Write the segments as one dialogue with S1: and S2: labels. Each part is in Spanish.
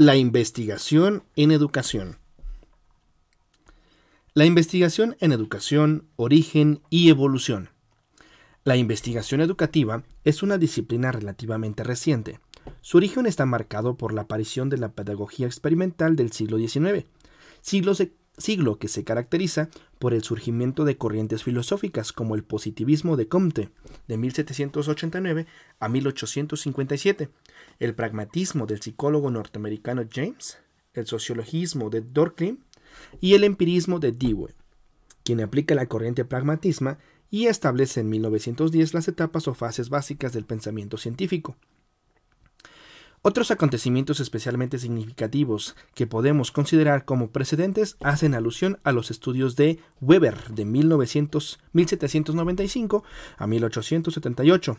S1: La investigación en educación. La investigación en educación, origen y evolución. La investigación educativa es una disciplina relativamente reciente. Su origen está marcado por la aparición de la pedagogía experimental del siglo XIX, siglo, siglo que se caracteriza por el surgimiento de corrientes filosóficas como el positivismo de Comte, de 1789 a 1857, el pragmatismo del psicólogo norteamericano James, el sociologismo de Durkheim y el empirismo de Dewey, quien aplica la corriente pragmatismo y establece en 1910 las etapas o fases básicas del pensamiento científico. Otros acontecimientos especialmente significativos que podemos considerar como precedentes hacen alusión a los estudios de Weber de 1900, 1795 a 1878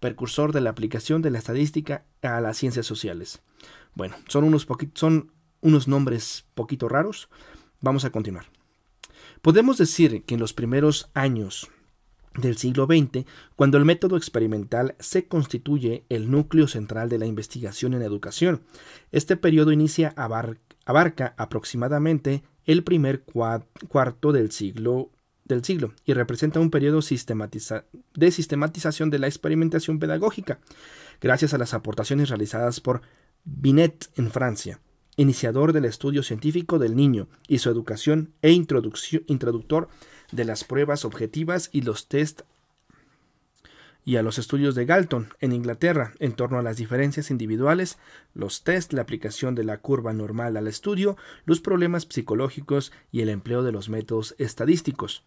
S1: percursor de la aplicación de la estadística a las ciencias sociales. Bueno, son unos, son unos nombres poquito raros. Vamos a continuar. Podemos decir que en los primeros años del siglo XX, cuando el método experimental se constituye el núcleo central de la investigación en educación. Este periodo inicia abarca aproximadamente el primer cuarto del siglo del siglo y representa un periodo de sistematización de la experimentación pedagógica, gracias a las aportaciones realizadas por Binet en Francia, iniciador del estudio científico del niño y su educación e introductor de las pruebas objetivas y los test y a los estudios de Galton en Inglaterra en torno a las diferencias individuales, los test, la aplicación de la curva normal al estudio, los problemas psicológicos y el empleo de los métodos estadísticos.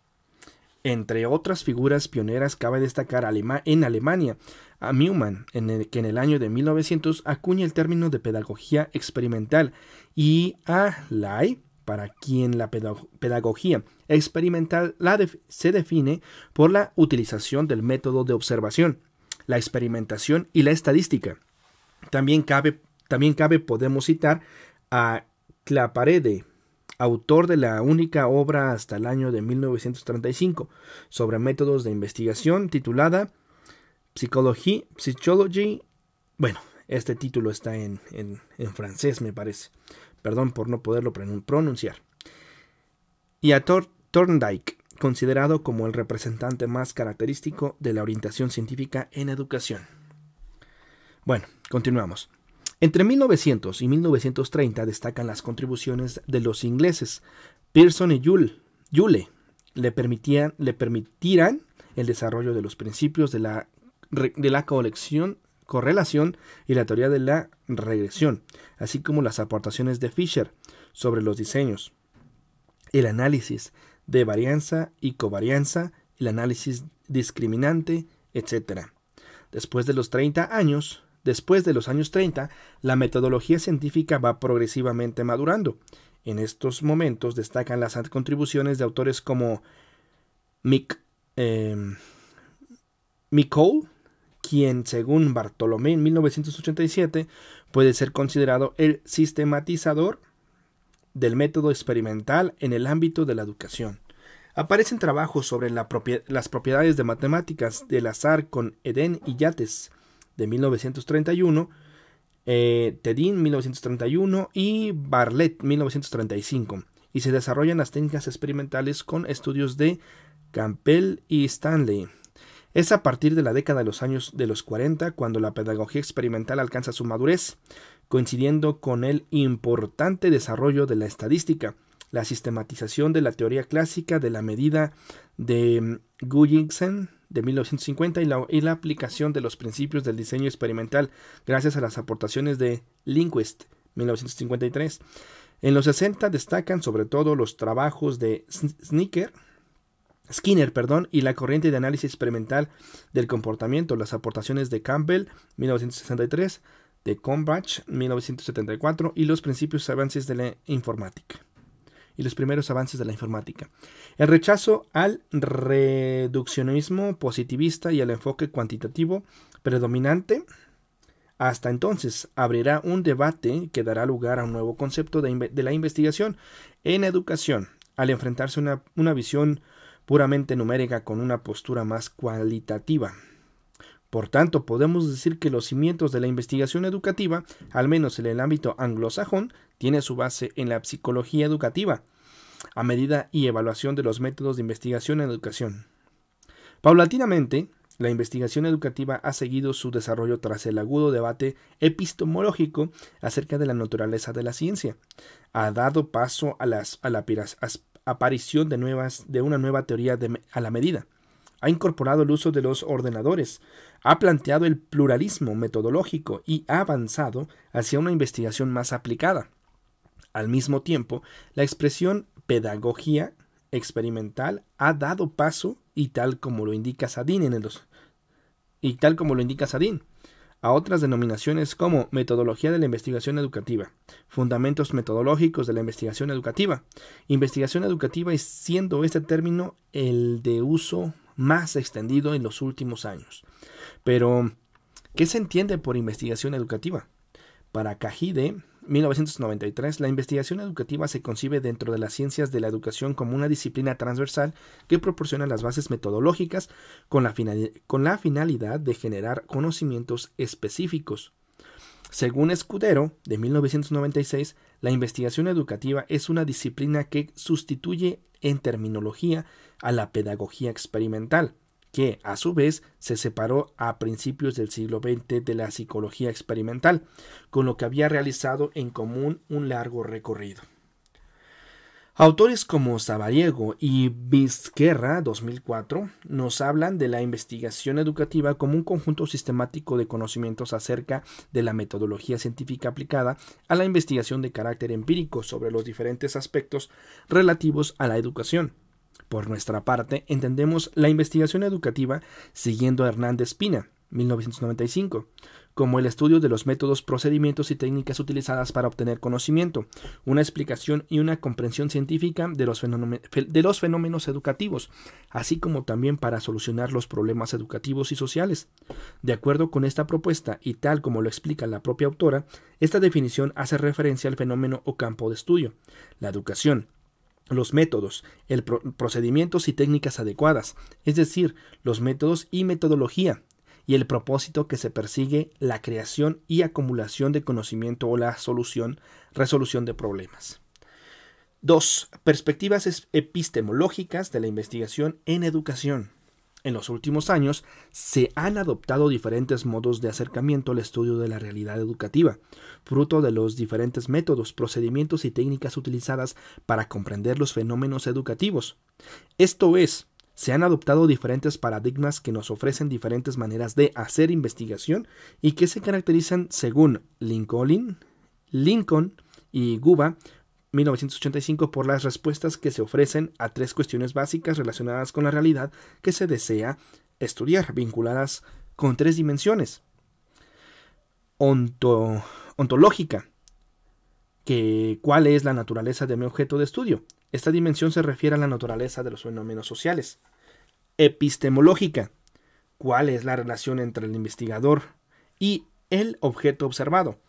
S1: Entre otras figuras pioneras cabe destacar en Alemania a Newman, en el que en el año de 1900 acuña el término de pedagogía experimental, y a Lai, para quien la pedagogía experimental se define por la utilización del método de observación, la experimentación y la estadística. También cabe, también cabe podemos citar a Claparede, autor de la única obra hasta el año de 1935 sobre métodos de investigación titulada Psychology, Psychology. Bueno, este título está en, francés, me parece. Perdón por no poderlo pronunciar. Y a Thorndike, considerado como el representante más característico de la orientación científica en educación. Bueno, continuamos. Entre 1900 y 1930 destacan las contribuciones de los ingleses. Pearson y Yule, Yule le, permitían, le permitirán el desarrollo de los principios de la, de la colección, correlación y la teoría de la regresión, así como las aportaciones de Fisher sobre los diseños, el análisis de varianza y covarianza, el análisis discriminante, etc. Después de los 30 años, Después de los años 30, la metodología científica va progresivamente madurando. En estos momentos destacan las contribuciones de autores como Mick, eh, quien según Bartolomé en 1987 puede ser considerado el sistematizador del método experimental en el ámbito de la educación. Aparecen trabajos sobre las propiedades de matemáticas del azar con Eden y Yates, de 1931, Tedin 1931 y eh, Barlett 1935, y se desarrollan las técnicas experimentales con estudios de Campbell y Stanley. Es a partir de la década de los años de los 40 cuando la pedagogía experimental alcanza su madurez, coincidiendo con el importante desarrollo de la estadística, la sistematización de la teoría clásica de la medida de Guggenheim, de 1950 y la, la aplicación de los principios del diseño experimental gracias a las aportaciones de Linquist, 1953. En los 60 destacan sobre todo los trabajos de Skinner perdón, y la corriente de análisis experimental del comportamiento, las aportaciones de Campbell, 1963, de Combach, 1974, y los principios avances de la informática y los primeros avances de la informática. El rechazo al reduccionismo positivista y al enfoque cuantitativo predominante hasta entonces abrirá un debate que dará lugar a un nuevo concepto de, la investigación en educación, al enfrentarse una, una visión puramente numérica con una postura más cualitativa. Por tanto, podemos decir que los cimientos de la investigación educativa, al menos en el ámbito anglosajón, tiene su base en la psicología educativa, a medida y evaluación de los métodos de investigación en educación. Paulatinamente, la investigación educativa ha seguido su desarrollo tras el agudo debate epistemológico acerca de la naturaleza de la ciencia. Ha dado paso a, la aparición de, una nueva teoría a la medida. Ha incorporado el uso de los ordenadores, ha planteado el pluralismo metodológico y ha avanzado hacia una investigación más aplicada. Al mismo tiempo, la expresión pedagogía experimental ha dado paso y tal como lo indica Sadin en el dos, y tal como lo indica Sadin a otras denominaciones como metodología de la investigación educativa, fundamentos metodológicos de la investigación educativa, investigación educativa y siendo este término el de uso más extendido en los últimos años. Pero, ¿qué se entiende por investigación educativa? Para Cajide, 1993, la investigación educativa se concibe dentro de las ciencias de la educación como una disciplina transversal que proporciona las bases metodológicas con la, finalidad de generar conocimientos específicos. Según Escudero, de 1996, la investigación educativa es una disciplina que sustituye en terminología a la pedagogía experimental que a su vez se separó a principios del siglo XX de la psicología experimental, con lo que había realizado en común un largo recorrido. Autores como Sabariego y Vizquerra 2004 nos hablan de la investigación educativa como un conjunto sistemático de conocimientos acerca de la metodología científica aplicada a la investigación de carácter empírico sobre los diferentes aspectos relativos a la educación por nuestra parte, entendemos la investigación educativa siguiendo a Hernández Pina, 1995, como el estudio de los métodos, procedimientos y técnicas utilizadas para obtener conocimiento, una explicación y una comprensión científica de los, fenómenos educativos, así como también para solucionar los problemas educativos y sociales. De acuerdo con esta propuesta y tal como lo explica la propia autora, esta definición hace referencia al fenómeno o campo de estudio, la educación, los métodos, el procedimientos y técnicas adecuadas, es decir, los métodos y metodología, y el propósito que se persigue la creación y acumulación de conocimiento o la solución, resolución de problemas. 2. Perspectivas epistemológicas de la investigación en educación. En los últimos años se han adoptado diferentes modos de acercamiento al estudio de la realidad educativa, fruto de los diferentes métodos, procedimientos y técnicas utilizadas para comprender los fenómenos educativos. Esto es, se han adoptado diferentes paradigmas que nos ofrecen diferentes maneras de hacer investigación y que se caracterizan según Lincoln, Lincoln y Guba 1985 por las respuestas que se ofrecen a tres cuestiones básicas relacionadas con la realidad que se desea estudiar, vinculadas con tres dimensiones. ontológica, que cuál es la naturaleza de mi objeto de estudio. Esta dimensión se refiere a la naturaleza de los fenómenos sociales. Epistemológica, cuál es la relación entre el investigador y el objeto observado.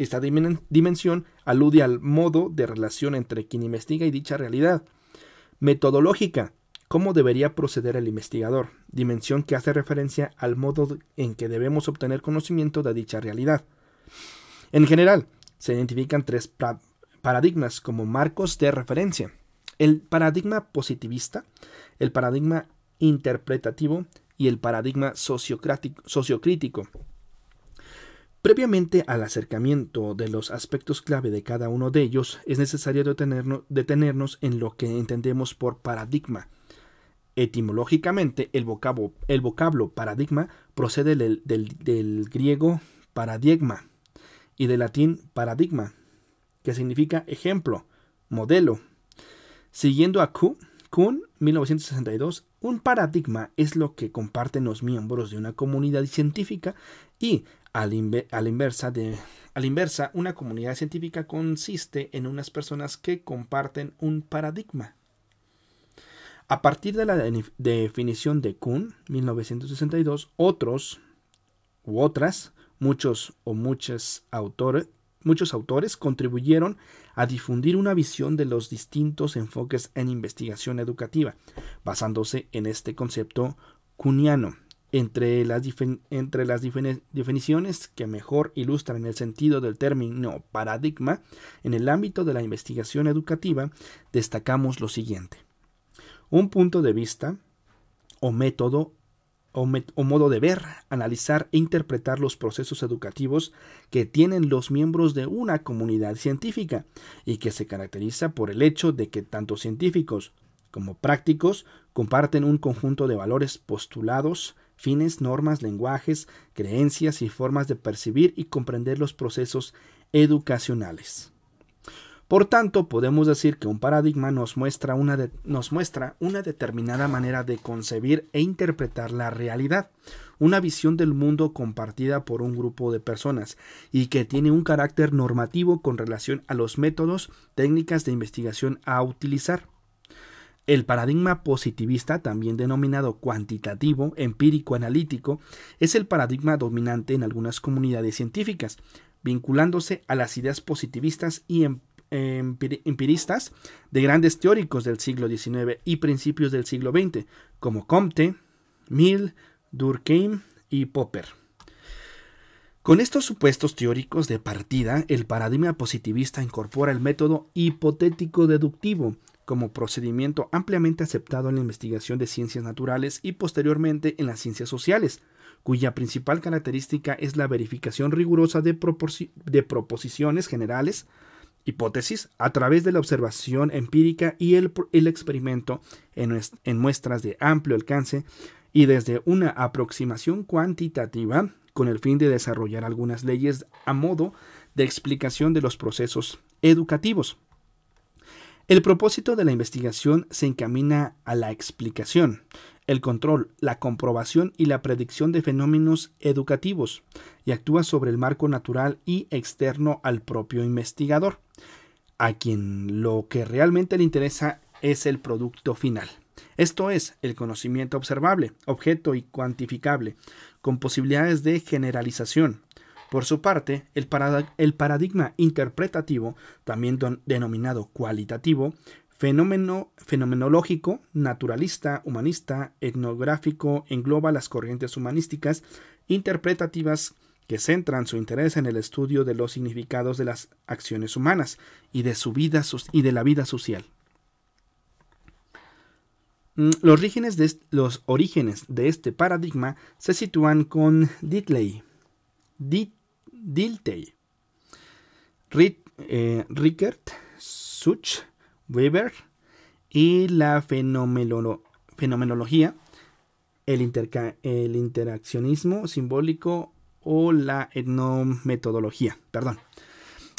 S1: Esta dimensión alude al modo de relación entre quien investiga y dicha realidad. Metodológica. ¿Cómo debería proceder el investigador? Dimensión que hace referencia al modo en que debemos obtener conocimiento de dicha realidad. En general, se identifican tres paradigmas como marcos de referencia. El paradigma positivista, el paradigma interpretativo y el paradigma sociocrítico. Previamente al acercamiento de los aspectos clave de cada uno de ellos, es necesario detenernos, en lo que entendemos por paradigma. Etimológicamente, el vocablo, paradigma procede del, griego paradigma y del latín paradigma, que significa ejemplo, modelo. Siguiendo a Kuhn 1962, un paradigma es lo que comparten los miembros de una comunidad científica y a la, inversa inversa, una comunidad científica consiste en unas personas que comparten un paradigma. A partir de la definición de Kuhn, 1962, otros u otras, muchos o muchas autores, muchos autores contribuyeron a difundir una visión de los distintos enfoques en investigación educativa, basándose en este concepto kuhniano entre las, entre las definiciones que mejor ilustran el sentido del término paradigma, en el ámbito de la investigación educativa destacamos lo siguiente. Un punto de vista o método o, o, modo de ver, analizar e interpretar los procesos educativos que tienen los miembros de una comunidad científica y que se caracteriza por el hecho de que tanto científicos como prácticos comparten un conjunto de valores postulados fines, normas, lenguajes, creencias y formas de percibir y comprender los procesos educacionales. Por tanto, podemos decir que un paradigma nos muestra, una nos muestra una, determinada manera de concebir e interpretar la realidad, una visión del mundo compartida por un grupo de personas y que tiene un carácter normativo con relación a los métodos, técnicas de investigación a utilizar. El paradigma positivista, también denominado cuantitativo, empírico, analítico, es el paradigma dominante en algunas comunidades científicas, vinculándose a las ideas positivistas y em-, empiristas de grandes teóricos del siglo XIX y principios del siglo XX, como Comte, Mill, Durkheim y Popper. Con estos supuestos teóricos de partida, el paradigma positivista incorpora el método hipotético deductivo, como procedimiento ampliamente aceptado en la investigación de ciencias naturales y posteriormente en las ciencias sociales, cuya principal característica es la verificación rigurosa de, proposiciones generales, hipótesis, a través de la observación empírica y el, experimento en muestras de amplio alcance y desde una aproximación cuantitativa con el fin de desarrollar algunas leyes a modo de explicación de los procesos educativos. El propósito de la investigación se encamina a la explicación, el control, la comprobación y la predicción de fenómenos educativos, y actúa sobre el marco natural y externo al propio investigador, a quien lo que realmente le interesa es el producto final. Esto es el conocimiento observable, objeto y cuantificable, con posibilidades de generalización, por su parte, el, paradigma interpretativo, también denominado cualitativo, fenomenológico, naturalista, humanista, etnográfico, engloba las corrientes humanísticas interpretativas que centran su interés en el estudio de los significados de las acciones humanas y de, su vida, y de la vida social. Mm, los orígenes, de, este paradigma se sitúan con Ditley, Dilthey, eh, Rickert, Such, Weber y la fenomenología, el, interaccionismo simbólico o la etnometodología.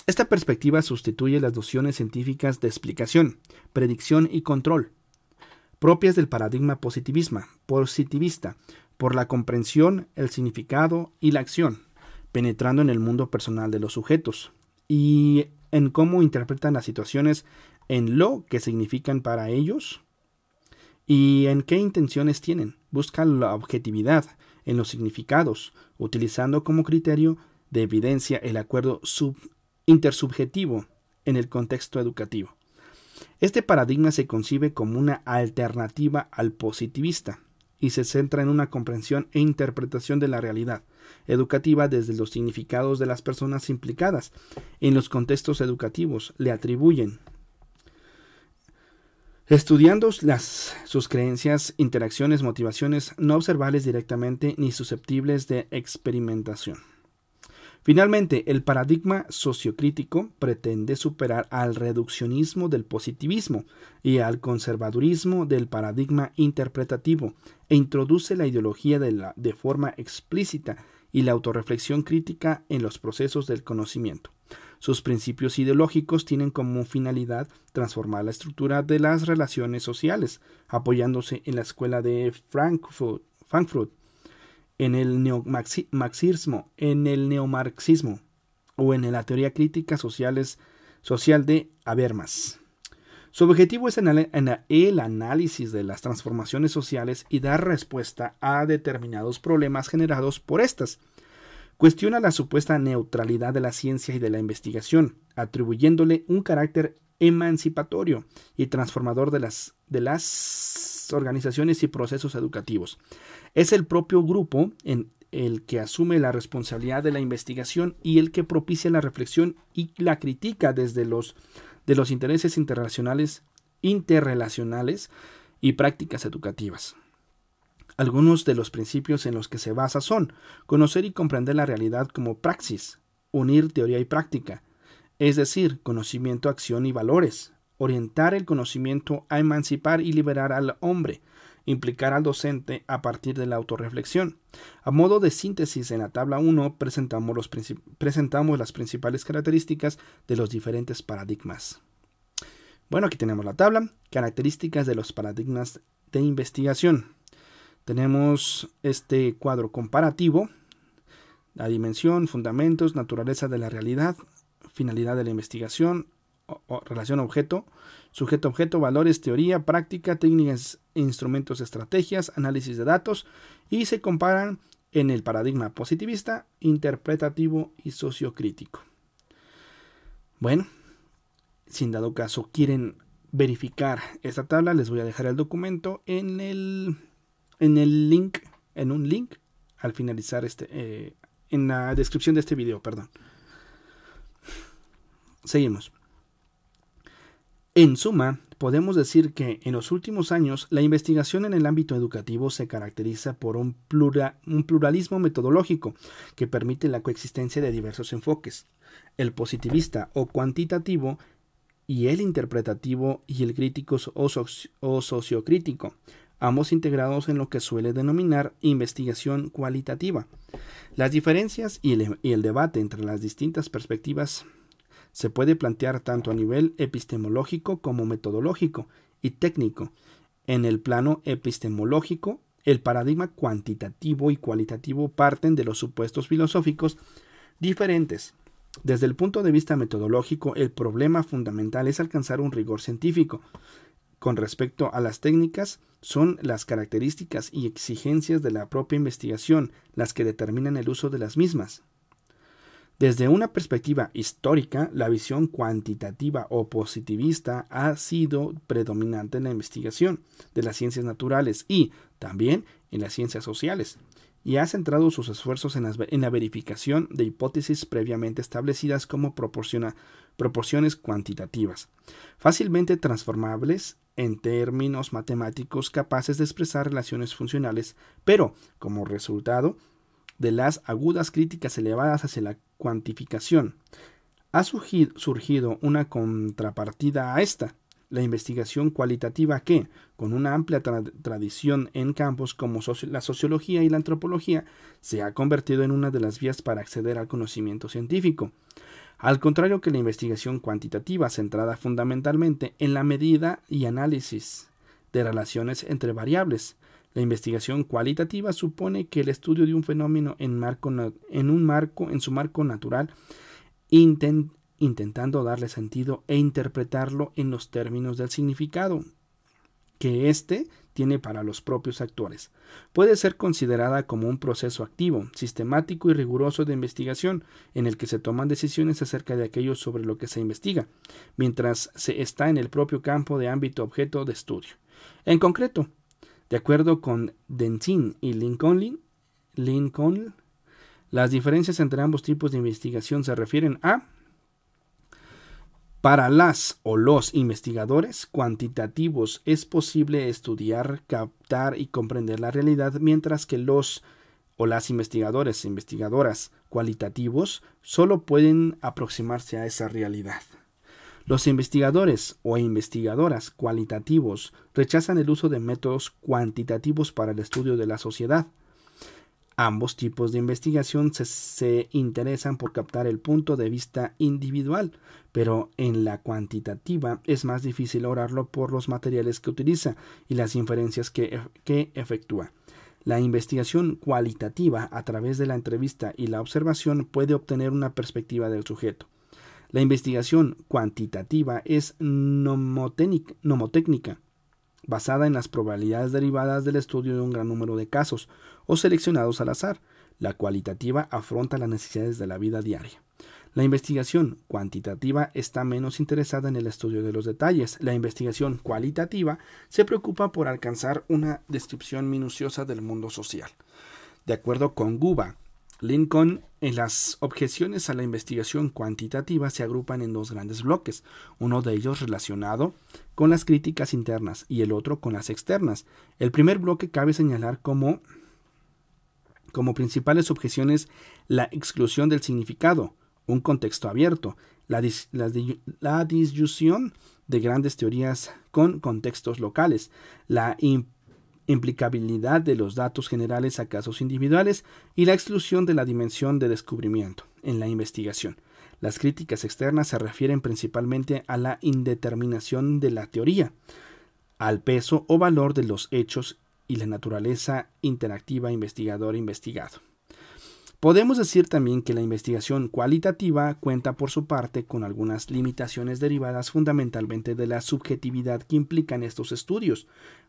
S1: Esta perspectiva sustituye las nociones científicas de explicación, predicción y control, propias del paradigma positivista, por la comprensión, el significado y la acción penetrando en el mundo personal de los sujetos y en cómo interpretan las situaciones en lo que significan para ellos y en qué intenciones tienen. Buscan la objetividad en los significados, utilizando como criterio de evidencia el acuerdo intersubjetivo en el contexto educativo. Este paradigma se concibe como una alternativa al positivista y se centra en una comprensión e interpretación de la realidad, educativa desde los significados de las personas implicadas en los contextos educativos le atribuyen. Estudiando las, sus creencias, interacciones, motivaciones no observables directamente ni susceptibles de experimentación. Finalmente, el paradigma sociocrítico pretende superar al reduccionismo del positivismo y al conservadurismo del paradigma interpretativo e introduce la ideología de, la, de forma explícita y la autorreflexión crítica en los procesos del conocimiento. Sus principios ideológicos tienen como finalidad transformar la estructura de las relaciones sociales, apoyándose en la escuela de Frankfurt, en el neomarxismo, en el neomarxismo o en la teoría crítica social de Habermas. Su objetivo es el análisis de las transformaciones sociales y dar respuesta a determinados problemas generados por estas. Cuestiona la supuesta neutralidad de la ciencia y de la investigación, atribuyéndole un carácter emancipatorio y transformador de las, organizaciones y procesos educativos. Es el propio grupo el que asume la responsabilidad de la investigación y el que propicia la reflexión y la crítica desde los de los intereses internacionales, interrelacionales y prácticas educativas. Algunos de los principios en los que se basa son conocer y comprender la realidad como praxis, unir teoría y práctica, es decir, conocimiento, acción y valores, orientar el conocimiento a emancipar y liberar al hombre, implicar al docente a partir de la autorreflexión. A modo de síntesis, en la tabla 1 presentamos, los presentamos las principales características de los diferentes paradigmas. Bueno, aquí tenemos la tabla, características de los paradigmas de investigación. Tenemos este cuadro comparativo, la dimensión, fundamentos, naturaleza de la realidad, finalidad de la investigación, o, relación objeto, Sujeto, objeto, valores, teoría, práctica, técnicas, instrumentos, estrategias, análisis de datos y se comparan en el paradigma positivista, interpretativo y sociocrítico. Bueno, sin dado caso quieren verificar esta tabla, les voy a dejar el documento en el, en el link, en un link al finalizar este, eh, en la descripción de este video, perdón. Seguimos. En suma, podemos decir que en los últimos años la investigación en el ámbito educativo se caracteriza por un, pluralismo metodológico que permite la coexistencia de diversos enfoques, el positivista o cuantitativo y el interpretativo y el crítico o, sociocrítico, ambos integrados en lo que suele denominar investigación cualitativa. Las diferencias y el debate entre las distintas perspectivas se puede plantear tanto a nivel epistemológico como metodológico y técnico. En el plano epistemológico, el paradigma cuantitativo y cualitativo parten de los supuestos filosóficos diferentes. Desde el punto de vista metodológico, el problema fundamental es alcanzar un rigor científico. Con respecto a las técnicas, son las características y exigencias de la propia investigación las que determinan el uso de las mismas. Desde una perspectiva histórica, la visión cuantitativa o positivista ha sido predominante en la investigación de las ciencias naturales y también en las ciencias sociales, y ha centrado sus esfuerzos en, la verificación de hipótesis previamente establecidas como proporciones cuantitativas, fácilmente transformables en términos matemáticos capaces de expresar relaciones funcionales, pero como resultado de las agudas críticas elevadas hacia la cuantificación, ha surgido una contrapartida a esta, la investigación cualitativa que, con una amplia tradición en campos como la sociología y la antropología, se ha convertido en una de las vías para acceder al conocimiento científico. Al contrario que la investigación cuantitativa, centrada fundamentalmente en la medida y análisis de relaciones entre variables, la investigación cualitativa supone que el estudio de un fenómeno en, marco, en un marco, en su marco natural, intentando darle sentido e interpretarlo en los términos del significado que éste tiene para los propios actores. Puede ser considerada como un proceso activo, sistemático y riguroso de investigación, en el que se toman decisiones acerca de aquello sobre lo que se investiga, mientras se está en el propio campo de ámbito objeto de estudio. En concreto, de acuerdo con Denzin y Lincoln, Lincoln, las diferencias entre ambos tipos de investigación se refieren a para las o los investigadores cuantitativos es posible estudiar, captar y comprender la realidad, mientras que los o las investigadores investigadoras cualitativos solo pueden aproximarse a esa realidad. Los investigadores o investigadoras cualitativos rechazan el uso de métodos cuantitativos para el estudio de la sociedad. Ambos tipos de investigación se, interesan por captar el punto de vista individual, pero en la cuantitativa es más difícil lograrlo por los materiales que utiliza y las inferencias que efectúa. La investigación cualitativa a través de la entrevista y la observación puede obtener una perspectiva del sujeto. La investigación cuantitativa es nomotécnica, basada en las probabilidades derivadas del estudio de un gran número de casos o seleccionados al azar. La cualitativa afronta las necesidades de la vida diaria. La investigación cuantitativa está menos interesada en el estudio de los detalles. La investigación cualitativa se preocupa por alcanzar una descripción minuciosa del mundo social. De acuerdo con Guba, Lincoln, en las objeciones a la investigación cuantitativa se agrupan en dos grandes bloques, uno de ellos relacionado con las críticas internas y el otro con las externas. El primer bloque cabe señalar como, como principales objeciones la exclusión del significado, un contexto abierto, la, disyusión disyunción de grandes teorías con contextos locales, la implicabilidad de los datos generales a casos individuales y la exclusión de la dimensión de descubrimiento en la investigación. Las críticas externas se refieren principalmente a la indeterminación de la teoría, al peso o valor de los hechos y la naturaleza interactiva investigador-investigado. Podemos decir también que la investigación cualitativa cuenta por su parte con algunas limitaciones derivadas fundamentalmente de la subjetividad que implican estos estudios,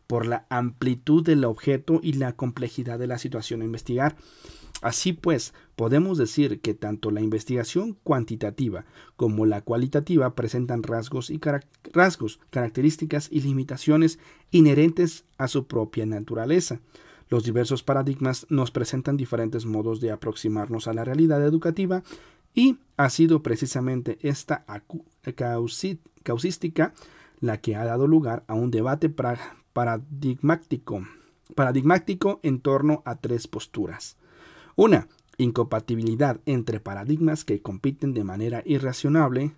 S1: por la amplitud del objeto y la complejidad de la situación a investigar. Así pues, podemos decir que tanto la investigación cuantitativa como la cualitativa presentan rasgos y rasgos, características y limitaciones inherentes a su propia naturaleza. Los diversos paradigmas nos presentan diferentes modos de aproximarnos a la realidad educativa y ha sido precisamente esta causística la que ha dado lugar a un debate pragmático paradigmático, paradigmático en torno a tres posturas. Una, incompatibilidad entre paradigmas que compiten de manera irracionable,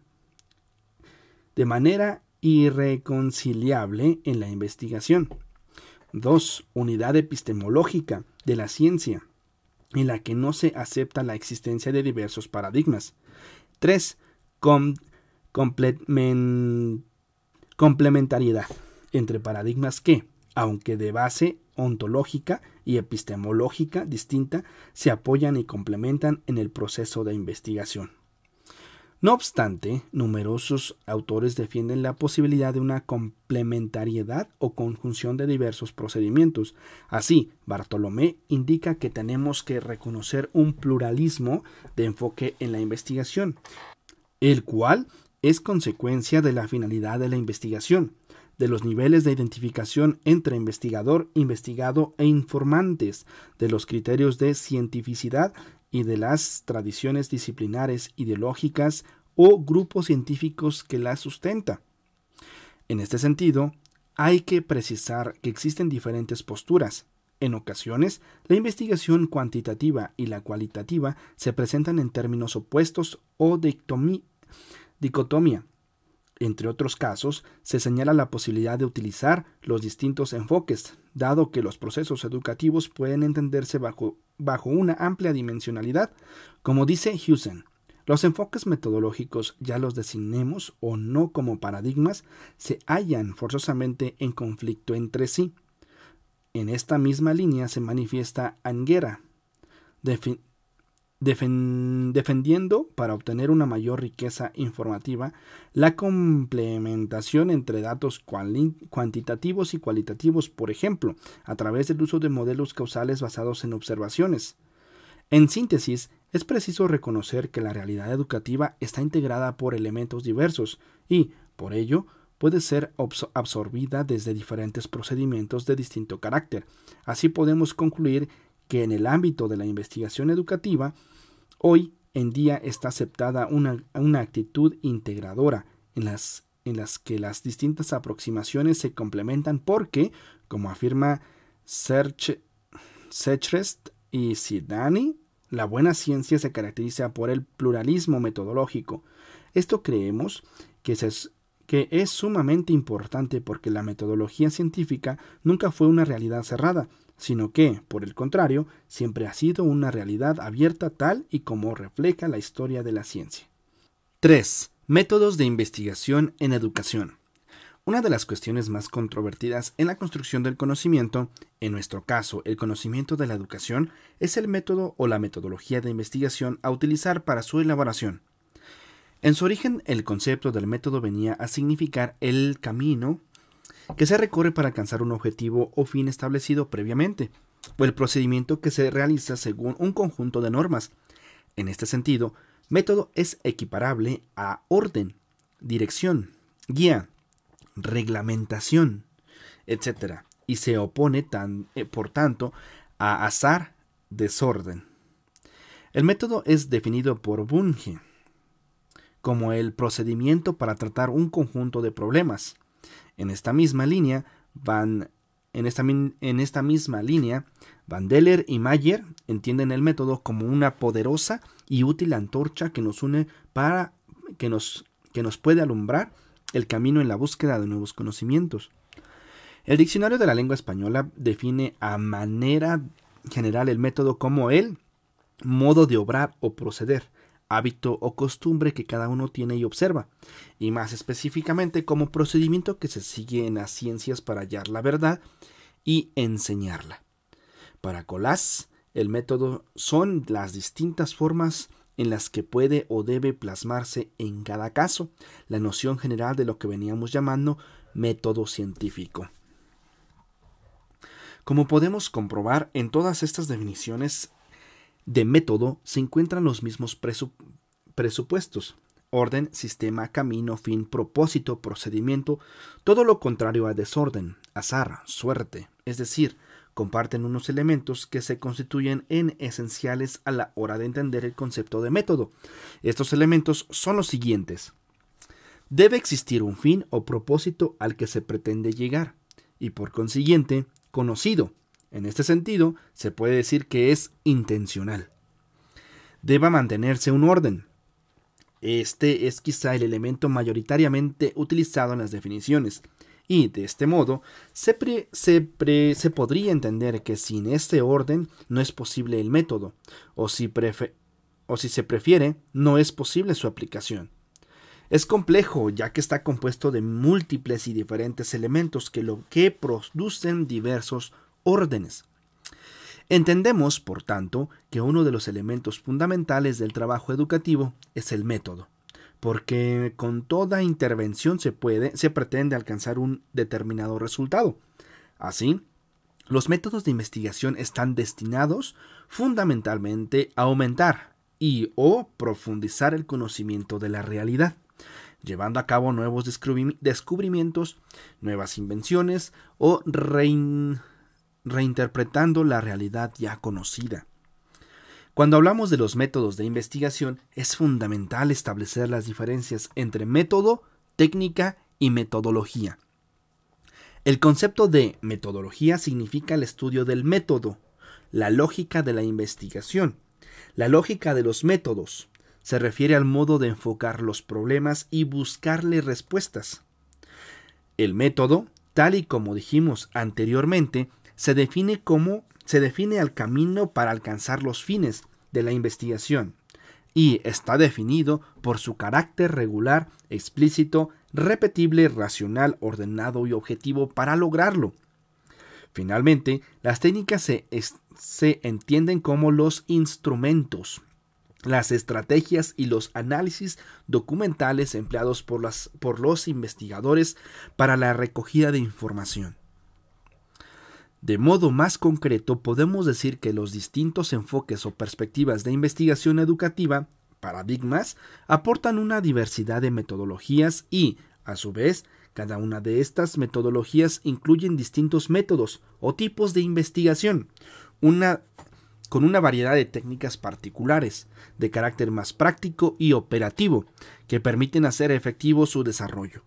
S1: de manera irreconciliable en la investigación. dos, Unidad epistemológica de la ciencia, en la que no se acepta la existencia de diversos paradigmas. tres, complementariedad entre paradigmas que, aunque de base ontológica y epistemológica distinta, se apoyan y complementan en el proceso de investigación. No obstante, numerosos autores defienden la posibilidad de una complementariedad o conjunción de diversos procedimientos. Así, Bartolomé indica que tenemos que reconocer un pluralismo de enfoque en la investigación, el cual es consecuencia de la finalidad de la investigación, de los niveles de identificación entre investigador, investigado e informantes, de los criterios de cientificidad y de las tradiciones disciplinares ideológicas o grupos científicos que la sustenta. En este sentido, hay que precisar que existen diferentes posturas. En ocasiones, la investigación cuantitativa y la cualitativa se presentan en términos opuestos o dicotomía entre otros casos, se señala la posibilidad de utilizar los distintos enfoques, dado que los procesos educativos pueden entenderse bajo, una amplia dimensionalidad, como dice Hewson. Los enfoques metodológicos, ya los designemos o no como paradigmas, se hallan forzosamente en conflicto entre sí. En esta misma línea se manifiesta Anguera, defendiendo, para obtener una mayor riqueza informativa, la complementación entre datos cuantitativos y cualitativos, por ejemplo, a través del uso de modelos causales basados en observaciones. En síntesis, es preciso reconocer que la realidad educativa está integrada por elementos diversos y, por ello, puede ser absorbida desde diferentes procedimientos de distinto carácter. Así podemos concluir que en el ámbito de la investigación educativa, Hoy en día está aceptada una, actitud integradora en las, en las que las distintas aproximaciones se complementan porque, como afirma Sechrest y Sidani, la buena ciencia se caracteriza por el pluralismo metodológico. Esto creemos que es sumamente importante porque la metodología científica nunca fue una realidad cerrada, sino que, por el contrario, siempre ha sido una realidad abierta tal y como refleja la historia de la ciencia. 3. Métodos de investigación en educación. Una de las cuestiones más controvertidas en la construcción del conocimiento, en nuestro caso el conocimiento de la educación, es el método o la metodología de investigación a utilizar para su elaboración. En su origen, el concepto del método venía a significar el camino que se recorre para alcanzar un objetivo o fin establecido previamente, o el procedimiento que se realiza según un conjunto de normas. En este sentido, método es equiparable a orden, dirección, guía, reglamentación, etc. Y se opone, tan, eh, por tanto, a azar, desorden. El método es definido por Bunge como el procedimiento para tratar un conjunto de problemas. En esta misma línea van en esta, en esta misma línea, y Mayer entienden el método como una poderosa y útil antorcha que nos une para que nos, que nos puede alumbrar el camino en la búsqueda de nuevos conocimientos. El diccionario de la lengua española define a manera general el método como el modo de obrar o proceder, hábito o costumbre que cada uno tiene y observa, y más específicamente como procedimiento que se sigue en las ciencias para hallar la verdad y enseñarla. Para Colás, el método son las distintas formas en las que puede o debe plasmarse en cada caso la noción general de lo que veníamos llamando método científico. Como podemos comprobar en todas estas definiciones, de método se encuentran los mismos presupuestos. Orden, sistema, camino, fin, propósito, procedimiento, todo lo contrario a desorden, azar, suerte, es decir, comparten unos elementos que se constituyen en esenciales a la hora de entender el concepto de método. Estos elementos son los siguientes. Debe existir un fin o propósito al que se pretende llegar, y por consiguiente, conocido, en este sentido, se puede decir que es intencional. Deba mantenerse un orden. Este es quizá el elemento mayoritariamente utilizado en las definiciones, y de este modo se, podría entender que sin este orden no es posible el método, o si, o si se prefiere, no es posible su aplicación. Es complejo, ya que está compuesto de múltiples y diferentes elementos que lo que producen diversos órdenes. Entendemos, por tanto, que uno de los elementos fundamentales del trabajo educativo es el método, porque con toda intervención se puede, se pretende alcanzar un determinado resultado. Así, los métodos de investigación están destinados fundamentalmente a aumentar y o profundizar el conocimiento de la realidad, llevando a cabo nuevos descubrimientos, nuevas invenciones o rein reinterpretando la realidad ya conocida. Cuando hablamos de los métodos de investigación, es fundamental establecer las diferencias entre método, técnica y metodología. El concepto de metodología significa el estudio del método, la lógica de la investigación, la lógica de los métodos. Se refiere al modo de enfocar los problemas y buscarle respuestas. El método, tal y como dijimos anteriormente, se define como se define al camino para alcanzar los fines de la investigación y está definido por su carácter regular, explícito, repetible, racional, ordenado y objetivo para lograrlo. Finalmente, las técnicas se, entienden como los instrumentos, las estrategias y los análisis documentales empleados por los investigadores para la recogida de información. De modo más concreto, podemos decir que los distintos enfoques o perspectivas de investigación educativa, paradigmas, aportan una diversidad de metodologías y, a su vez, cada una de estas metodologías incluyen distintos métodos o tipos de investigación, una, con una variedad de técnicas particulares, de carácter más práctico y operativo, que permiten hacer efectivo su desarrollo.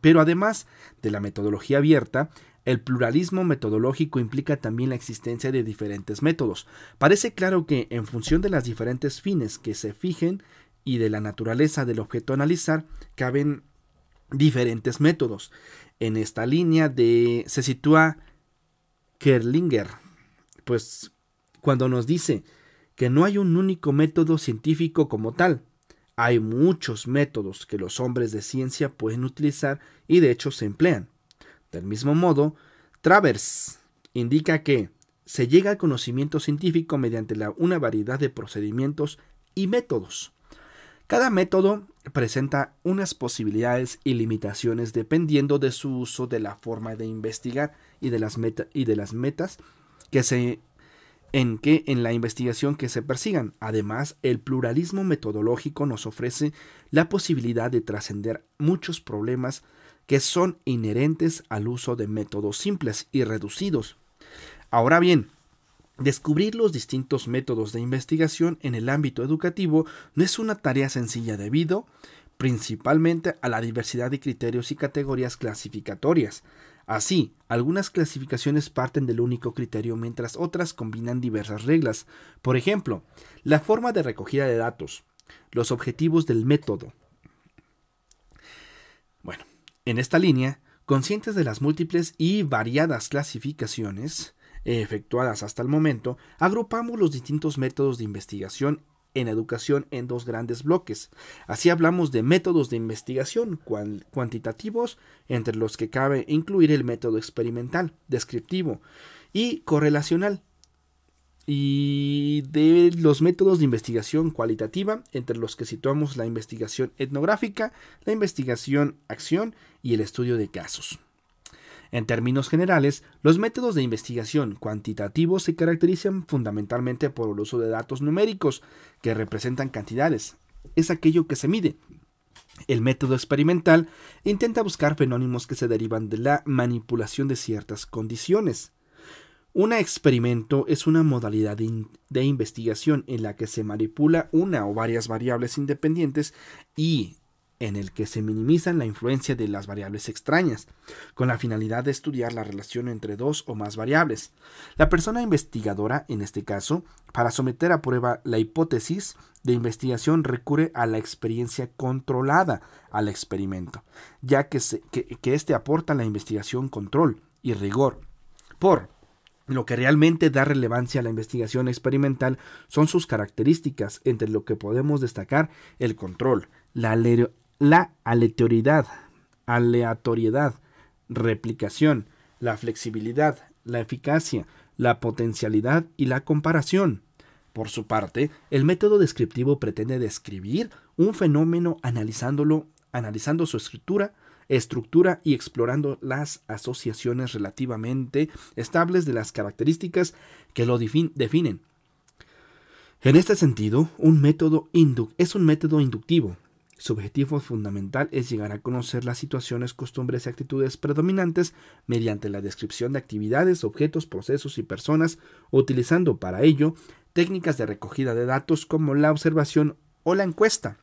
S1: Pero además de la metodología abierta, el pluralismo metodológico implica también la existencia de diferentes métodos. Parece claro que, en función de las diferentes fines que se fijen y de la naturaleza del objeto a analizar, caben diferentes métodos. En esta línea de, se sitúa Kerlinger, pues cuando nos dice que no hay un único método científico como tal, hay muchos métodos que los hombres de ciencia pueden utilizar y de hecho se emplean. Del mismo modo, Travers indica que se llega al conocimiento científico mediante una variedad de procedimientos y métodos. Cada método presenta unas posibilidades y limitaciones dependiendo de su uso, de la forma de investigar y de las, y de las metas que se en que en la investigación que se persigan. Además, el pluralismo metodológico nos ofrece la posibilidad de trascender muchos problemas que son inherentes al uso de métodos simples y reducidos. Ahora bien, Descubrir los distintos métodos de investigación en el ámbito educativo no es una tarea sencilla debido principalmente a la diversidad de criterios y categorías clasificatorias. Así, algunas clasificaciones parten del único criterio mientras otras combinan diversas reglas. Por ejemplo, la forma de recogida de datos, los objetivos del método. Bueno, en esta línea, conscientes de las múltiples y variadas clasificaciones eh, efectuadas hasta el momento, agrupamos los distintos métodos de investigación en educación en dos grandes bloques. Así hablamos de métodos de investigación cuantitativos, entre los que cabe incluir el método experimental, descriptivo y correlacional, y de los métodos de investigación cualitativa, entre los que situamos la investigación etnográfica, la investigación acción y el estudio de casos. En términos generales, los métodos de investigación cuantitativos se caracterizan fundamentalmente por el uso de datos numéricos, que representan cantidades, es aquello que se mide. El método experimental intenta buscar fenómenos que se derivan de la manipulación de ciertas condiciones. Un experimento es una modalidad de, investigación en la que se manipula una o varias variables independientes y en el que se minimizan la influencia de las variables extrañas, con la finalidad de estudiar la relación entre dos o más variables. La persona investigadora, en este caso, para someter a prueba la hipótesis de investigación recurre a la experiencia controlada al experimento, ya que, éste que este aporta a la investigación control y rigor. Por lo que realmente da relevancia a la investigación experimental son sus características, entre lo que podemos destacar el control, la, la aleatoriedad, aleatoriedad, replicación, la flexibilidad, la eficacia, la potencialidad y la comparación. Por su parte, el método descriptivo pretende describir un fenómeno analizándolo, analizando su escritura, estructura y explorando las asociaciones relativamente estables de las características que lo definen. En este sentido, un método es un método inductivo. Su objetivo fundamental es llegar a conocer las situaciones, costumbres y actitudes predominantes mediante la descripción de actividades, objetos, procesos y personas, utilizando para ello técnicas de recogida de datos como la observación o la encuesta.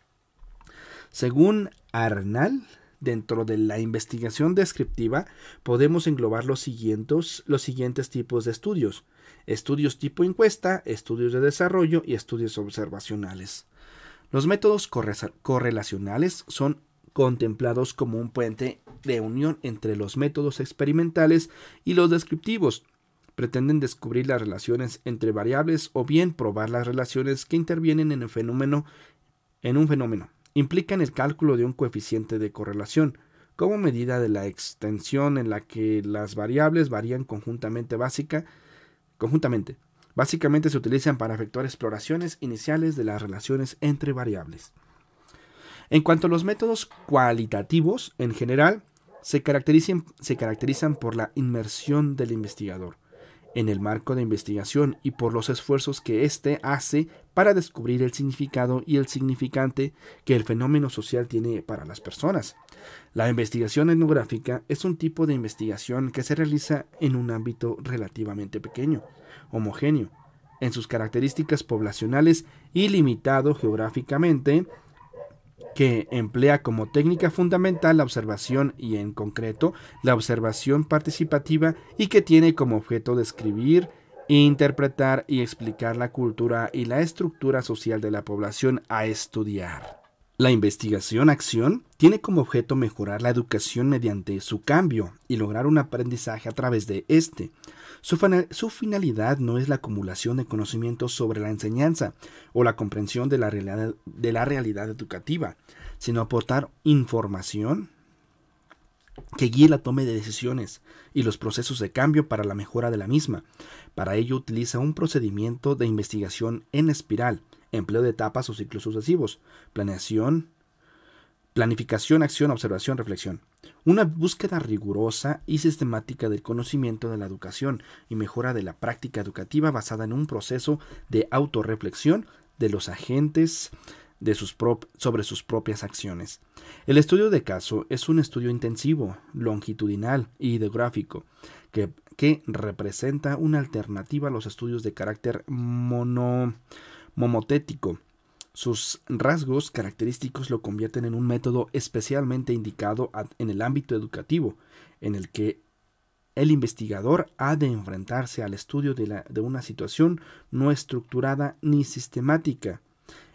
S1: Según Arnal, Dentro de la investigación descriptiva podemos englobar los siguientes, los siguientes tipos de estudios. Estudios tipo encuesta, estudios de desarrollo y estudios observacionales. Los métodos correlacionales son contemplados como un puente de unión entre los métodos experimentales y los descriptivos. Pretenden descubrir las relaciones entre variables o bien probar las relaciones que intervienen en, fenómeno, en un fenómeno implican el cálculo de un coeficiente de correlación, como medida de la extensión en la que las variables varían conjuntamente básica, conjuntamente. Básicamente se utilizan para efectuar exploraciones iniciales de las relaciones entre variables. En cuanto a los métodos cualitativos, en general, se caracterizan, se caracterizan por la inmersión del investigador en el marco de investigación y por los esfuerzos que éste hace para descubrir el significado y el significante que el fenómeno social tiene para las personas. La investigación etnográfica es un tipo de investigación que se realiza en un ámbito relativamente pequeño, homogéneo, en sus características poblacionales y limitado geográficamente, que emplea como técnica fundamental la observación y en concreto la observación participativa y que tiene como objeto describir interpretar y explicar la cultura y la estructura social de la población a estudiar. La investigación-acción tiene como objeto mejorar la educación mediante su cambio y lograr un aprendizaje a través de éste. Su, finalidad no es la acumulación de conocimientos sobre la enseñanza o la comprensión de la, de la realidad educativa, sino aportar información que guíe la toma de decisiones y los procesos de cambio para la mejora de la misma, para ello utiliza un procedimiento de investigación en espiral, empleo de etapas o ciclos sucesivos, planeación, planificación, acción, observación, reflexión. Una búsqueda rigurosa y sistemática del conocimiento de la educación y mejora de la práctica educativa basada en un proceso de autorreflexión de los agentes sobre sus propias acciones. El estudio de caso es un estudio intensivo, longitudinal y ideográfico que, representa una alternativa a los estudios de carácter monomotético. Sus rasgos característicos lo convierten en un método especialmente indicado en el ámbito educativo, en el que el investigador ha de enfrentarse al estudio de, de, una situación no estructurada ni sistemática.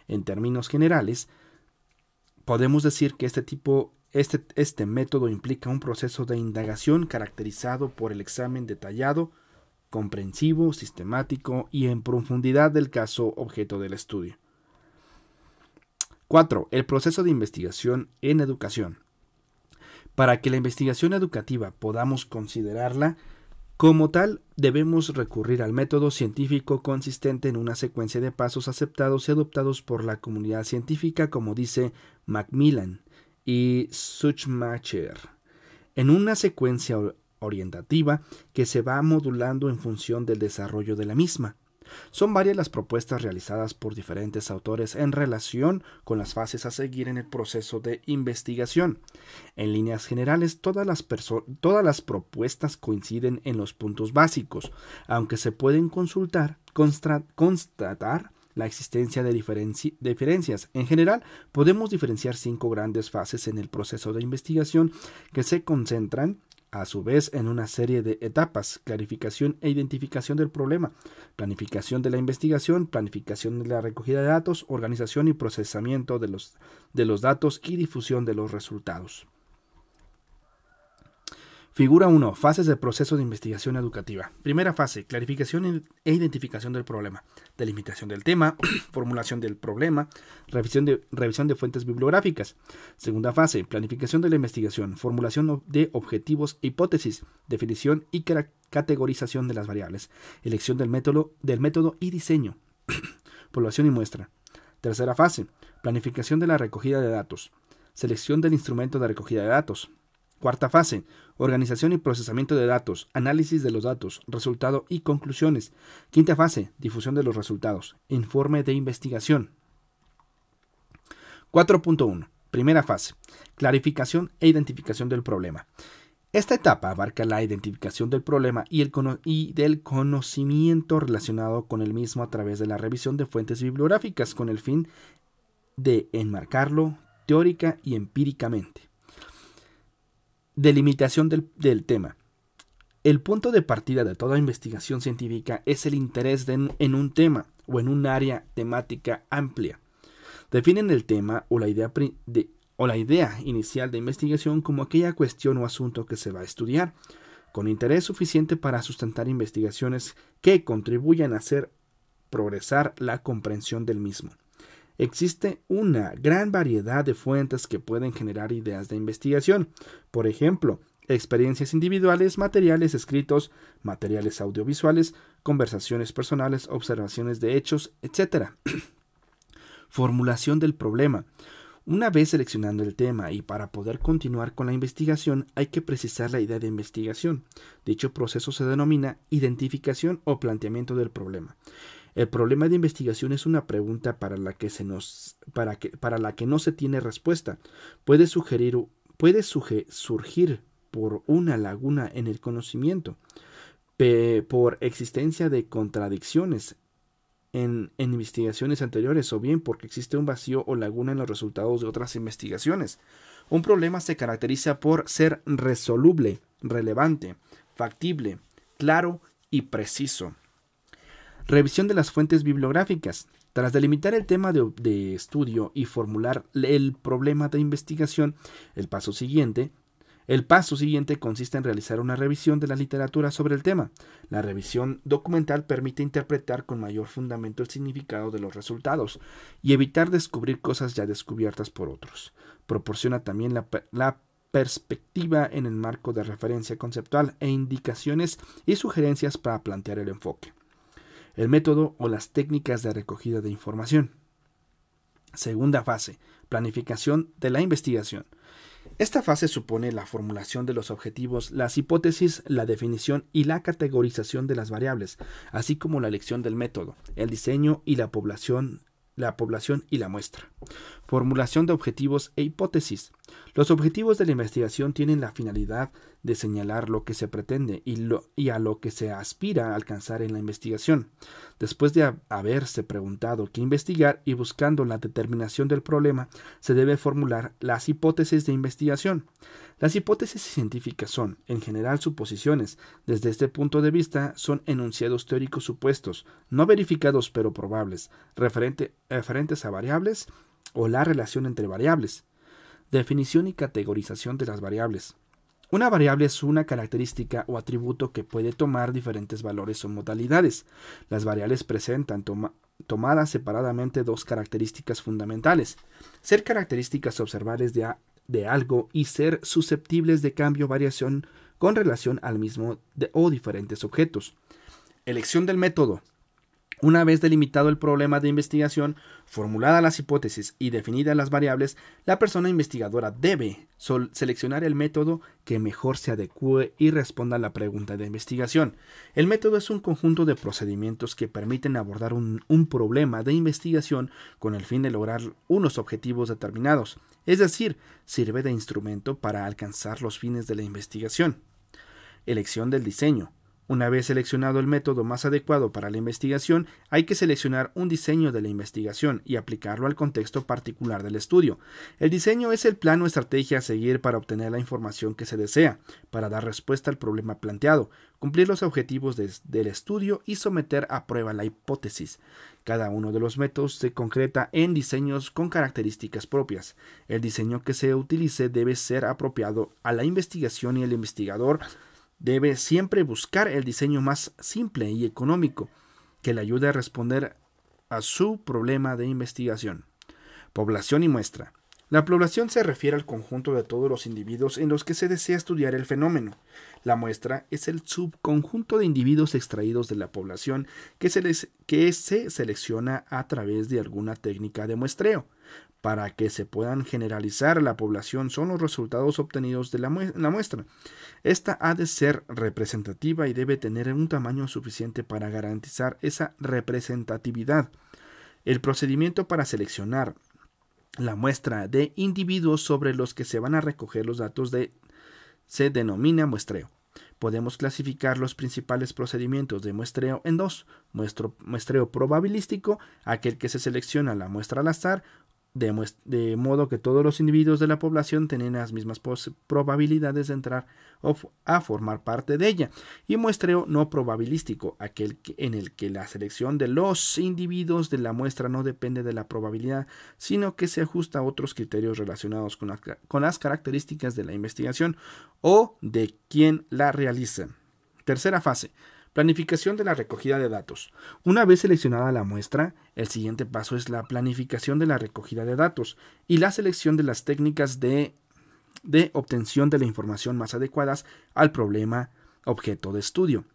S1: En términos generales, podemos decir que este tipo este, este, método implica un proceso de indagación caracterizado por el examen detallado, comprensivo, sistemático y en profundidad del caso objeto del estudio. 4. El proceso de investigación en educación. Para que la investigación educativa podamos considerarla como tal, debemos recurrir al método científico consistente en una secuencia de pasos aceptados y adoptados por la comunidad científica, como dice Macmillan y Suchmacher, en una secuencia orientativa que se va modulando en función del desarrollo de la misma. Son varias las propuestas realizadas por diferentes autores en relación con las fases a seguir en el proceso de investigación. En líneas generales, todas las, todas las propuestas coinciden en los puntos básicos, aunque se pueden consultar, constatar la existencia de diferencias. En general, podemos diferenciar cinco grandes fases en el proceso de investigación que se concentran a su vez en una serie de etapas, clarificación e identificación del problema, planificación de la investigación, planificación de la recogida de datos, organización y procesamiento de de los datos y difusión de los resultados. Figura 1. Fases del proceso de investigación educativa. Primera fase. Clarificación e identificación del problema. Delimitación del tema. formulación del problema. Revisión de, fuentes bibliográficas. Segunda fase. Planificación de la investigación. Formulación de objetivos e hipótesis. Definición y categorización de las variables. Elección del método, del método y diseño. Población y muestra. Tercera fase. Planificación de la recogida de datos. Selección del instrumento de recogida de datos Cuarta fase, organización y procesamiento de datos, análisis de los datos, resultado y conclusiones. Quinta fase, difusión de los resultados, informe de investigación. 4.1. Primera fase, clarificación e identificación del problema. Esta etapa abarca la identificación del problema y, el y, del conocimiento relacionado con el mismo a través de la revisión de fuentes bibliográficas con el fin de enmarcarlo teórica y empíricamente. Delimitación del, tema. El punto de partida de toda investigación científica es el interés en un tema o en un área temática amplia. Definen el tema o la, idea o la idea inicial de investigación como aquella cuestión o asunto que se va a estudiar, con interés suficiente para sustentar investigaciones que contribuyan a hacer progresar la comprensión del mismo. Existe una gran variedad de fuentes que pueden generar ideas de investigación. Por ejemplo, experiencias individuales, materiales escritos, materiales audiovisuales, conversaciones personales, observaciones de hechos, etc. Formulación del problema. Una vez seleccionando el tema y para poder continuar con la investigación hay que precisar la idea de investigación. Dicho proceso se denomina identificación o planteamiento del problema. El problema de investigación es una pregunta para la que, se nos, para que, para la que no se tiene respuesta. Puede, sugerir, puede surgir por una laguna en el conocimiento, por existencia de contradicciones en, investigaciones anteriores o bien porque existe un vacío o laguna en los resultados de otras investigaciones. Un problema se caracteriza por ser resoluble, relevante, factible, claro y preciso. Revisión de las fuentes bibliográficas. Tras delimitar el tema de, estudio y formular el problema de investigación, el paso siguiente, el paso siguiente consiste en realizar una revisión de la literatura sobre el tema. La revisión documental permite interpretar con mayor fundamento el significado de los resultados y evitar descubrir cosas ya descubiertas por otros. Proporciona también la perspectiva en el marco de referencia conceptual e indicaciones y sugerencias para plantear el enfoque el método o las técnicas de recogida de información. Segunda fase, planificación de la investigación. Esta fase supone la formulación de los objetivos, las hipótesis, la definición y la categorización de las variables, así como la elección del método, el diseño y la población, la población y la muestra. Formulación de objetivos e hipótesis. Los objetivos de la investigación tienen la finalidad de señalar lo que se pretende y, a lo que se aspira a alcanzar en la investigación. Después de haberse preguntado qué investigar y buscando la determinación del problema, se debe formular las hipótesis de investigación. Las hipótesis científicas son, en general, suposiciones. Desde este punto de vista, son enunciados teóricos supuestos, no verificados pero probables, referentes a variables o la relación entre variables. Definición y categorización de las variables. Una variable es una característica o atributo que puede tomar diferentes valores o modalidades. Las variables presentan tomadas separadamente dos características fundamentales. Ser características observables de, de algo y ser susceptibles de cambio o variación con relación al mismo o diferentes objetos. Elección del método. Una vez delimitado el problema de investigación, formuladas las hipótesis y definidas las variables, la persona investigadora debe seleccionar el método que mejor se adecue y responda a la pregunta de investigación. El método es un conjunto de procedimientos que permiten abordar un, un problema de investigación con el fin de lograr unos objetivos determinados, es decir, sirve de instrumento para alcanzar los fines de la investigación. Elección del diseño. Una vez seleccionado el método más adecuado para la investigación, hay que seleccionar un diseño de la investigación y aplicarlo al contexto particular del estudio. El diseño es el plan o estrategia a seguir para obtener la información que se desea, para dar respuesta al problema planteado, cumplir los objetivos del estudio y someter a prueba la hipótesis. Cada uno de los métodos se concreta en diseños con características propias. El diseño que se utilice debe ser apropiado a la investigación y el investigador debe siempre buscar el diseño más simple y económico que le ayude a responder a su problema de investigación. Población y muestra. La población se refiere al conjunto de todos los individuos en los que se desea estudiar el fenómeno. La muestra es el subconjunto de individuos extraídos de la población que se, se selecciona a través de alguna técnica de muestreo. Para que se puedan generalizar la población son los resultados obtenidos de la, muestra. Esta ha de ser representativa y debe tener un tamaño suficiente para garantizar esa representatividad. El procedimiento para seleccionar la muestra de individuos sobre los que se van a recoger los datos de, se denomina muestreo. Podemos clasificar los principales procedimientos de muestreo en dos, muestreo probabilístico, aquel que se selecciona la muestra al azar, de, modo que todos los individuos de la población tienen las mismas probabilidades de entrar a formar parte de ella, y muestreo no probabilístico, aquel en el que la selección de los individuos de la muestra no depende de la probabilidad, sino que se ajusta a otros criterios relacionados con, con las características de la investigación o de quien la realiza. Tercera fase Planificación de la recogida de datos. Una vez seleccionada la muestra, el siguiente paso es la planificación de la recogida de datos y la selección de las técnicas de, obtención de la información más adecuadas al problema objeto de estudio.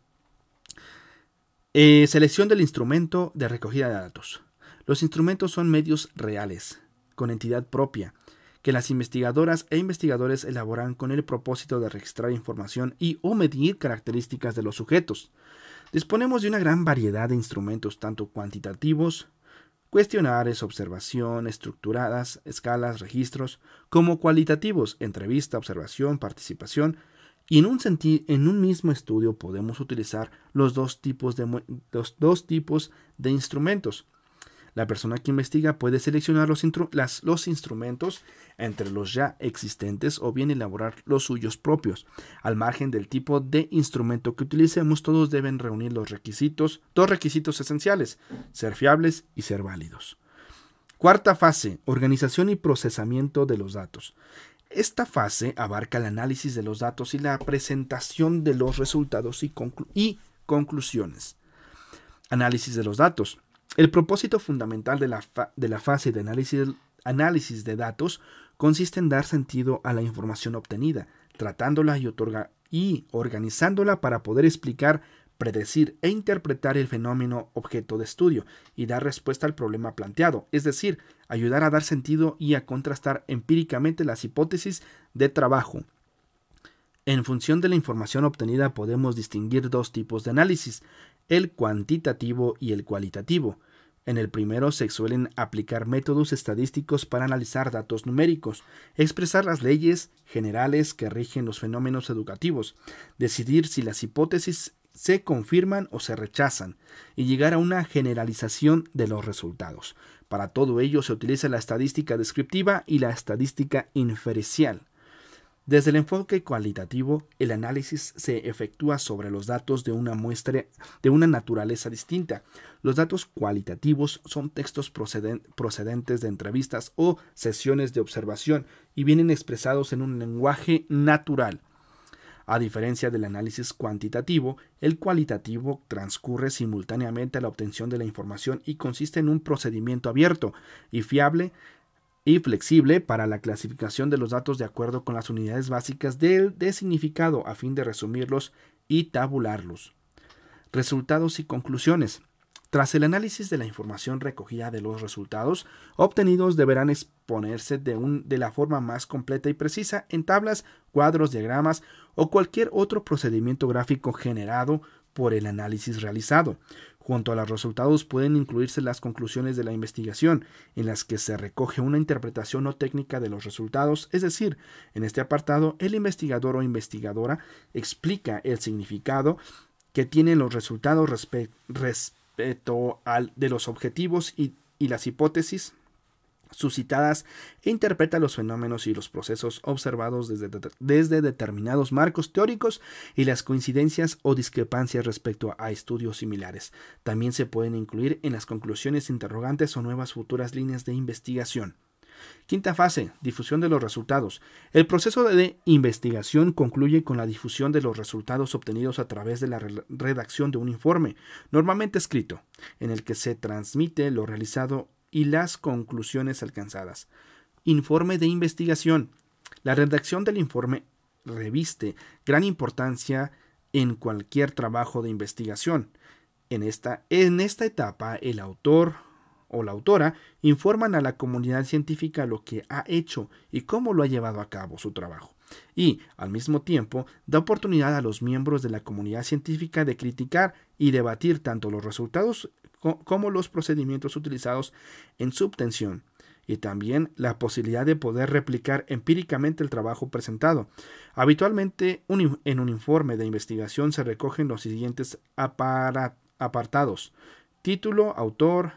S1: Eh, selección del instrumento de recogida de datos. Los instrumentos son medios reales, con entidad propia, que las investigadoras e investigadores elaboran con el propósito de registrar información y o medir características de los sujetos. Disponemos de una gran variedad de instrumentos, tanto cuantitativos, cuestionarios, observación, estructuradas, escalas, registros, como cualitativos, entrevista, observación, participación, y en un, en un mismo estudio podemos utilizar los dos tipos de, los dos tipos de instrumentos. La persona que investiga puede seleccionar los, instrumentos entre los ya existentes o bien elaborar los suyos propios. Al margen del tipo de instrumento que utilicemos, todos deben reunir los requisitos, dos requisitos esenciales, ser fiables y ser válidos. Cuarta fase, organización y procesamiento de los datos. Esta fase abarca el análisis de los datos y la presentación de los resultados y conclusiones. Análisis de los datos. El propósito fundamental de la, fase de análisis, de datos consiste en dar sentido a la información obtenida, tratándola y organizándola para poder explicar, predecir e interpretar el fenómeno objeto de estudio y dar respuesta al problema planteado, es decir, ayudar a dar sentido y a contrastar empíricamente las hipótesis de trabajo. En función de la información obtenida podemos distinguir dos tipos de análisis, el cuantitativo y el cualitativo. En el primero se suelen aplicar métodos estadísticos para analizar datos numéricos, expresar las leyes generales que rigen los fenómenos educativos, decidir si las hipótesis se confirman o se rechazan, y llegar a una generalización de los resultados. Para todo ello se utiliza la estadística descriptiva y la estadística inferencial. Desde el enfoque cualitativo, el análisis se efectúa sobre los datos de una muestra de una naturaleza distinta. Los datos cualitativos son textos procedentes de entrevistas o sesiones de observación y vienen expresados en un lenguaje natural. A diferencia del análisis cuantitativo, el cualitativo transcurre simultáneamente a la obtención de la información y consiste en un procedimiento abierto y fiable y flexible para la clasificación de los datos de acuerdo con las unidades básicas del de significado a fin de resumirlos y tabularlos. Resultados y conclusiones. Tras el análisis de la información recogida de los resultados obtenidos deberán exponerse de, un, de la forma más completa y precisa en tablas, cuadros, diagramas o cualquier otro procedimiento gráfico generado por el análisis realizado, Junto a los resultados pueden incluirse las conclusiones de la investigación, en las que se recoge una interpretación o técnica de los resultados, es decir, en este apartado el investigador o investigadora explica el significado que tienen los resultados respecto al, de los objetivos y las hipótesis suscitadas e interpreta los fenómenos y los procesos observados desde, desde determinados marcos teóricos y las coincidencias o discrepancias respecto a estudios similares. También se pueden incluir en las conclusiones interrogantes o nuevas futuras líneas de investigación. Quinta fase, difusión de los resultados. El proceso de investigación concluye con la difusión de los resultados obtenidos a través de la redacción de un informe, normalmente escrito, en el que se transmite lo realizado y las conclusiones alcanzadas. Informe de investigación. La redacción del informe reviste gran importancia en cualquier trabajo de investigación. En esta, en esta etapa, el autor o la autora informan a la comunidad científica lo que ha hecho y cómo lo ha llevado a cabo su trabajo. Y, al mismo tiempo, da oportunidad a los miembros de la comunidad científica de criticar y debatir tanto los resultados como los procedimientos utilizados en subtención, y también la posibilidad de poder replicar empíricamente el trabajo presentado. Habitualmente en un informe de investigación se recogen los siguientes apartados. Título, autor,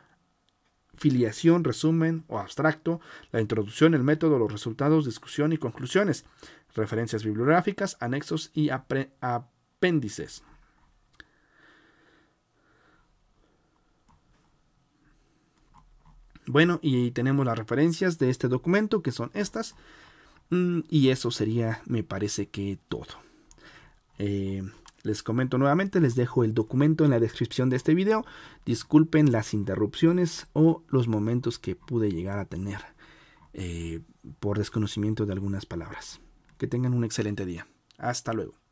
S1: filiación, resumen o abstracto, la introducción, el método, los resultados, discusión y conclusiones, referencias bibliográficas, anexos y apéndices. Bueno, y tenemos las referencias de este documento, que son estas. Mm, y eso sería, me parece que todo. Eh, les comento nuevamente, les dejo el documento en la descripción de este video. Disculpen las interrupciones o los momentos que pude llegar a tener eh, por desconocimiento de algunas palabras. Que tengan un excelente día. Hasta luego.